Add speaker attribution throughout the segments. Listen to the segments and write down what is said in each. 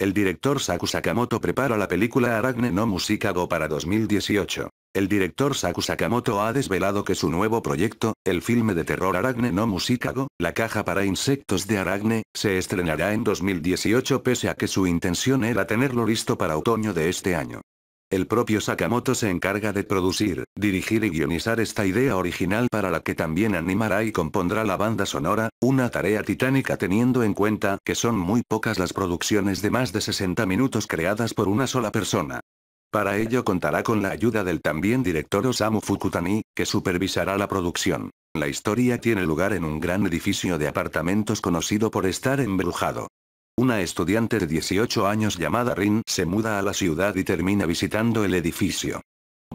Speaker 1: El director Saku Sakamoto prepara la película Aragne no Musikago para 2018. El director Saku Sakamoto ha desvelado que su nuevo proyecto, el filme de terror Aragne no Musikago, La caja para insectos de Aragne, se estrenará en 2018 pese a que su intención era tenerlo listo para otoño de este año. El propio Sakamoto se encarga de producir, dirigir y guionizar esta idea original para la que también animará y compondrá la banda sonora, una tarea titánica teniendo en cuenta que son muy pocas las producciones de más de 60 minutos creadas por una sola persona. Para ello contará con la ayuda del también director Osamu Fukutani, que supervisará la producción. La historia tiene lugar en un gran edificio de apartamentos conocido por estar embrujado. Una estudiante de 18 años llamada Rin se muda a la ciudad y termina visitando el edificio.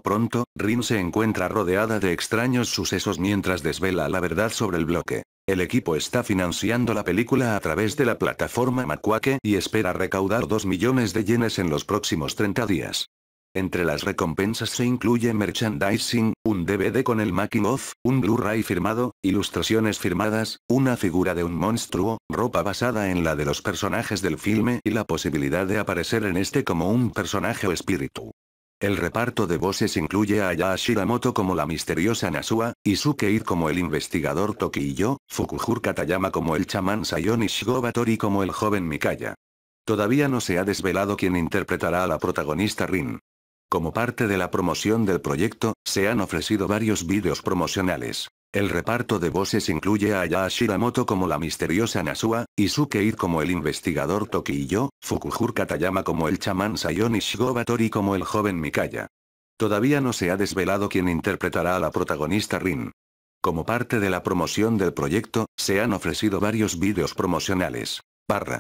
Speaker 1: Pronto, Rin se encuentra rodeada de extraños sucesos mientras desvela la verdad sobre el bloque. El equipo está financiando la película a través de la plataforma Macuake y espera recaudar 2 millones de yenes en los próximos 30 días. Entre las recompensas se incluye merchandising, un DVD con el making of, un Blu-ray firmado, ilustraciones firmadas, una figura de un monstruo, ropa basada en la de los personajes del filme y la posibilidad de aparecer en este como un personaje o espíritu. El reparto de voces incluye a Aya Shiramoto como la misteriosa Nasua, Isuke como el investigador Tokiyo, Fukujur Katayama como el chamán Sayon y como el joven Mikaya. Todavía no se ha desvelado quién interpretará a la protagonista Rin. Como parte de la promoción del proyecto, se han ofrecido varios vídeos promocionales. El reparto de voces incluye a Aya Shiramoto como la misteriosa Nasua, Isuke como el investigador Tokiyo, Fukujur Katayama como el chamán Sayon y como el joven Mikaya. Todavía no se ha desvelado quién interpretará a la protagonista Rin. Como parte de la promoción del proyecto, se han ofrecido varios vídeos promocionales. Barra.